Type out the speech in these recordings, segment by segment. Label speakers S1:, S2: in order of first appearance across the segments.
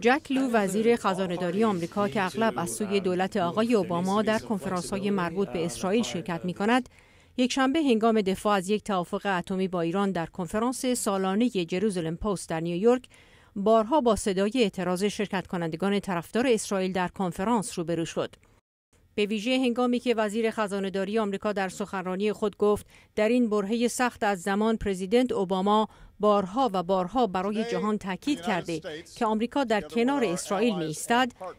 S1: جک لو وزیر خزانهداری آمریکا که اغلب از سوی دولت آقای اوباما در کنفرانس های مربوط به اسرائیل شرکت می کند، یک شنبه هنگام دفاع از یک توافق اتمی با ایران در کنفرانس سالانه جروزلم پست در نیویورک بارها با صدای اعتراض شرکت کنندگان طرفدار اسرائیل در کنفرانس روبرو شد. به ویژه هنگامی که وزیر داری آمریکا در سخنرانی خود گفت در این برهه سخت از زمان پرزیدنت اوباما بارها و بارها برای جهان تاکید کرده که آمریکا در کنار اسرائیل می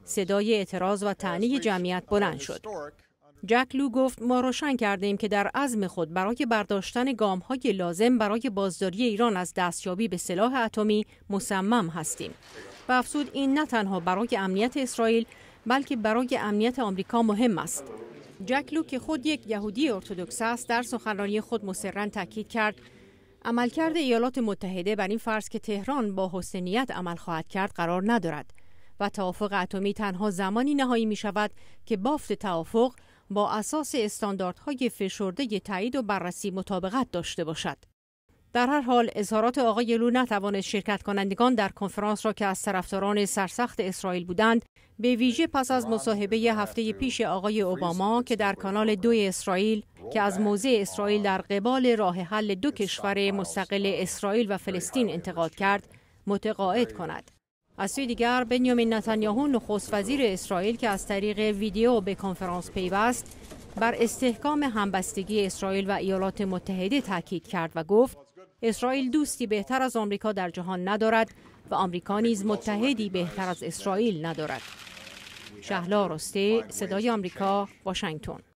S1: صدای اعتراض و تعنی جمعیت بلند شد. جک لو گفت ما روشن کرده ایم که در عزم خود برای برداشتن گام های لازم برای بازداری ایران از دستیابی به سلاح اتمی مصمم هستیم و افزود این نه تنها برای امنیت اسرائیل بلکه برای امنیت آمریکا مهم است جکلو که خود یک یهودی ارتودکس است در سخنرانی خود مصرا تاکید کرد عملکرد ایالات متحده بر این فرض که تهران با حسنیت عمل خواهد کرد قرار ندارد و توافق اتمی تنها زمانی نهایی می شود که بافت توافق با اساس استانداردهای فشرده تایید و بررسی مطابقت داشته باشد. در هر حال اظهارات آقای لو نتوانست شرکت کنندگان در کنفرانس را که از طرفداران سرسخت اسرائیل بودند به ویژه پس از مصاحبه هفته پیش آقای اوباما که در کانال دو اسرائیل که از موضع اسرائیل در قبال راه حل دو کشور مستقل اسرائیل و فلسطین انتقاد کرد متقاعد کند از سوی دیگر بنیامین نتانیاهو نخست وزیر اسرائیل که از طریق ویدیو به کنفرانس پیوست بر استحکام همبستگی اسرائیل و ایالات متحده تاکید کرد و گفت اسرائیل دوستی بهتر از آمریکا در جهان ندارد و آمریکا نیز متحدی بهتر از اسرائیل ندارد شهلا رسته، صدای آمریکا واشنگتن